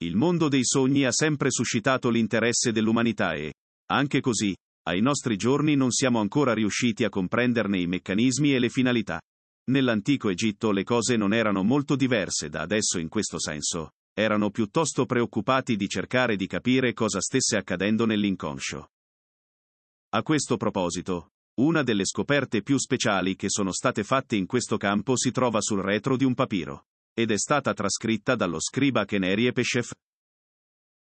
Il mondo dei sogni ha sempre suscitato l'interesse dell'umanità e, anche così, ai nostri giorni non siamo ancora riusciti a comprenderne i meccanismi e le finalità. Nell'antico Egitto le cose non erano molto diverse da adesso in questo senso, erano piuttosto preoccupati di cercare di capire cosa stesse accadendo nell'inconscio. A questo proposito, una delle scoperte più speciali che sono state fatte in questo campo si trova sul retro di un papiro ed è stata trascritta dallo scriba Keneri Epeshef.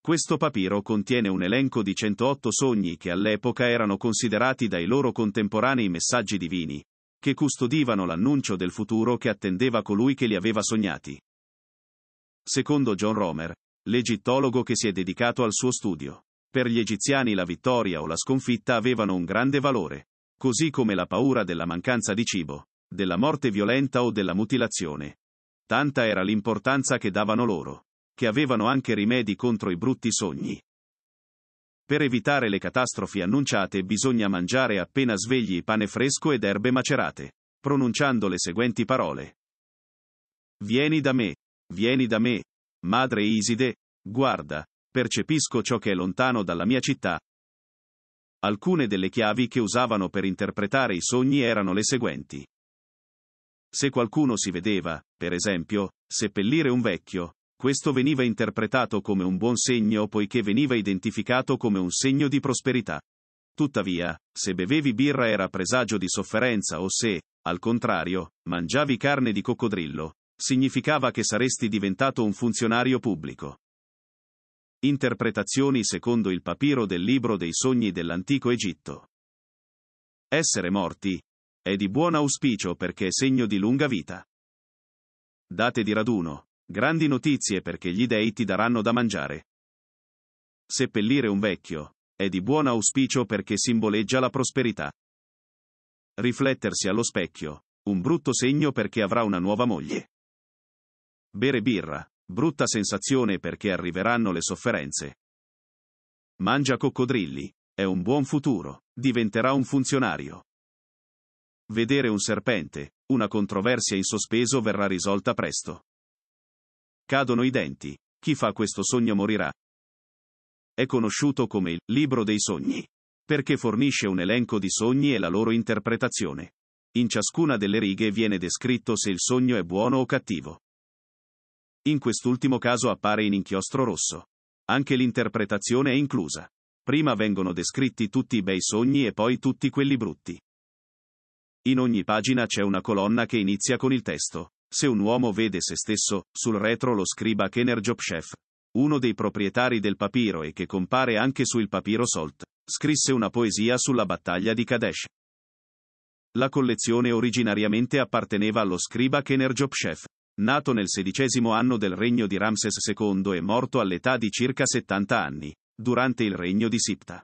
Questo papiro contiene un elenco di 108 sogni che all'epoca erano considerati dai loro contemporanei messaggi divini, che custodivano l'annuncio del futuro che attendeva colui che li aveva sognati. Secondo John Romer, l'egittologo che si è dedicato al suo studio, per gli egiziani la vittoria o la sconfitta avevano un grande valore, così come la paura della mancanza di cibo, della morte violenta o della mutilazione, Tanta era l'importanza che davano loro, che avevano anche rimedi contro i brutti sogni. Per evitare le catastrofi annunciate bisogna mangiare appena svegli pane fresco ed erbe macerate, pronunciando le seguenti parole. Vieni da me, vieni da me, madre Iside, guarda, percepisco ciò che è lontano dalla mia città. Alcune delle chiavi che usavano per interpretare i sogni erano le seguenti. Se qualcuno si vedeva, per esempio, seppellire un vecchio, questo veniva interpretato come un buon segno poiché veniva identificato come un segno di prosperità. Tuttavia, se bevevi birra era presagio di sofferenza o se, al contrario, mangiavi carne di coccodrillo, significava che saresti diventato un funzionario pubblico. Interpretazioni secondo il papiro del libro dei sogni dell'antico Egitto. Essere morti, è di buon auspicio perché è segno di lunga vita. Date di raduno. Grandi notizie perché gli dei ti daranno da mangiare. Seppellire un vecchio. È di buon auspicio perché simboleggia la prosperità. Riflettersi allo specchio. Un brutto segno perché avrà una nuova moglie. Bere birra. Brutta sensazione perché arriveranno le sofferenze. Mangia coccodrilli. È un buon futuro. Diventerà un funzionario vedere un serpente, una controversia in sospeso verrà risolta presto. Cadono i denti, chi fa questo sogno morirà. È conosciuto come il libro dei sogni, perché fornisce un elenco di sogni e la loro interpretazione. In ciascuna delle righe viene descritto se il sogno è buono o cattivo. In quest'ultimo caso appare in inchiostro rosso. Anche l'interpretazione è inclusa. Prima vengono descritti tutti i bei sogni e poi tutti quelli brutti. In ogni pagina c'è una colonna che inizia con il testo. Se un uomo vede se stesso, sul retro lo scriba Kener Jobchef, uno dei proprietari del papiro e che compare anche sul papiro Solt, scrisse una poesia sulla battaglia di Kadesh. La collezione originariamente apparteneva allo scriba Kener Jobchef, nato nel sedicesimo anno del regno di Ramses II e morto all'età di circa 70 anni, durante il regno di Sipta.